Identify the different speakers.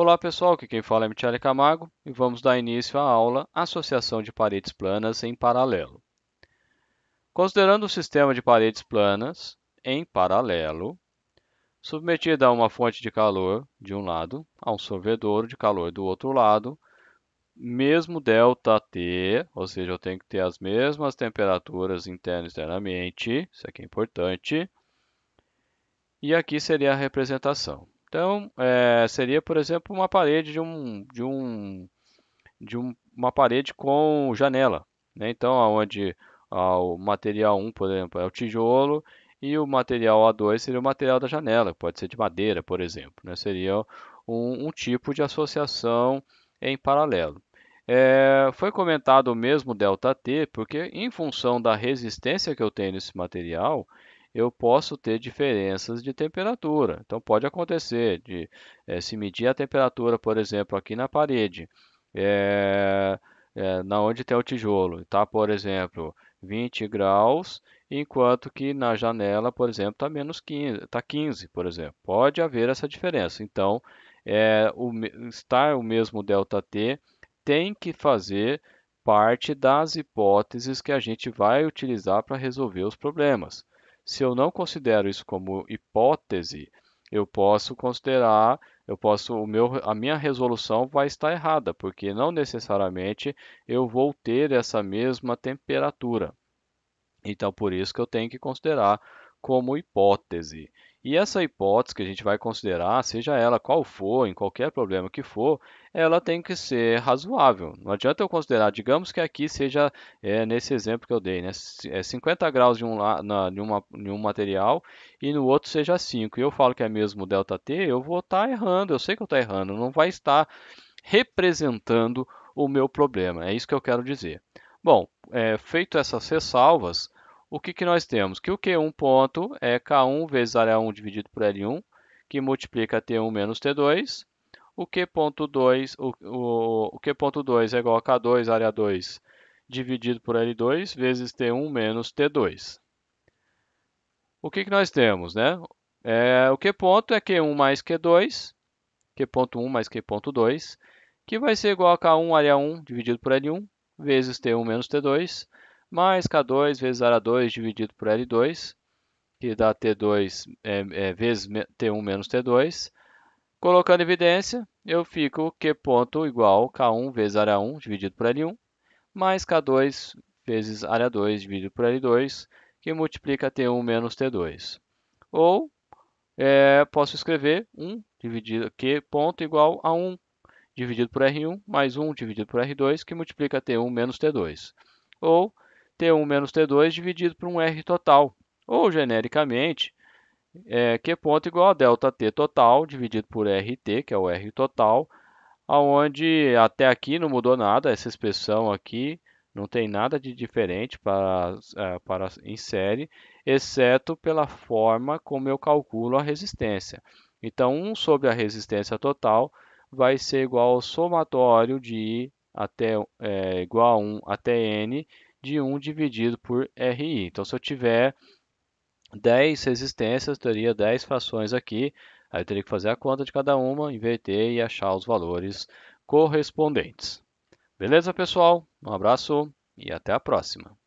Speaker 1: Olá pessoal, aqui quem fala é Michele Camargo e vamos dar início à aula Associação de paredes planas em paralelo. Considerando o sistema de paredes planas em paralelo, submetida a uma fonte de calor de um lado, a um sorvedouro de calor do outro lado, mesmo ΔT, ou seja, eu tenho que ter as mesmas temperaturas interna e externamente, isso aqui é importante, e aqui seria a representação. Então, é, seria, por exemplo, uma parede de um de um de um, uma parede com janela, né? Então, aonde ah, o material 1, por exemplo, é o tijolo e o material A2 seria o material da janela, que pode ser de madeira, por exemplo, né? Seria um, um tipo de associação em paralelo. É, foi comentado o mesmo delta T, porque em função da resistência que eu tenho nesse material, eu posso ter diferenças de temperatura. Então, pode acontecer de é, se medir a temperatura, por exemplo, aqui na parede, é, é, na onde tem o tijolo, está, por exemplo, 20 graus, enquanto que na janela, por exemplo, está menos 15, está 15, por exemplo. Pode haver essa diferença. Então, é, o, estar o mesmo ΔT tem que fazer parte das hipóteses que a gente vai utilizar para resolver os problemas se eu não considero isso como hipótese, eu posso considerar, eu posso, o meu, a minha resolução vai estar errada, porque não necessariamente eu vou ter essa mesma temperatura. Então, por isso que eu tenho que considerar como hipótese. E essa hipótese que a gente vai considerar, seja ela qual for, em qualquer problema que for, ela tem que ser razoável. Não adianta eu considerar, digamos que aqui seja é, nesse exemplo que eu dei, né, é 50 graus de um, na, de, uma, de um material e no outro seja 5. E eu falo que é mesmo ΔT, eu vou estar tá errando, eu sei que eu estou errando, não vai estar representando o meu problema. É isso que eu quero dizer. Bom, é, feito essas ressalvas, o que, que nós temos? Que o Q1 ponto é K1 vezes área 1 dividido por L1, que multiplica T1 menos T2. O 2 o, o, o Q é igual a K2 área 2 dividido por L2 vezes T1 menos T2. O que, que nós temos? Né? É, o Q ponto é Q1 mais Q2, Q.1 mais Q.2, que vai ser igual a K1 área 1 dividido por L1 vezes T1 menos T2 mais K2 vezes r 2 dividido por L2, que dá T2 é, é, vezes T1 menos T2. Colocando evidência, eu fico Q ponto igual K1 vezes área 1 dividido por L1, mais K2 vezes área 2 dividido por L2, que multiplica T1 menos T2. Ou é, posso escrever 1 dividido Q ponto igual a 1 dividido por R1, mais 1 dividido por R2, que multiplica T1 menos T2. Ou T1 menos T2 dividido por um R total. Ou, genericamente, é, Q ponto igual a delta T total dividido por RT, que é o R total, aonde até aqui não mudou nada, essa expressão aqui não tem nada de diferente para, é, para em série, exceto pela forma como eu calculo a resistência. Então, 1 sobre a resistência total vai ser igual ao somatório de I até, é, igual a 1 até N, de 1 dividido por RI. Então, se eu tiver 10 resistências, teria 10 frações aqui. Aí eu teria que fazer a conta de cada uma, inverter e achar os valores correspondentes. Beleza, pessoal? Um abraço e até a próxima.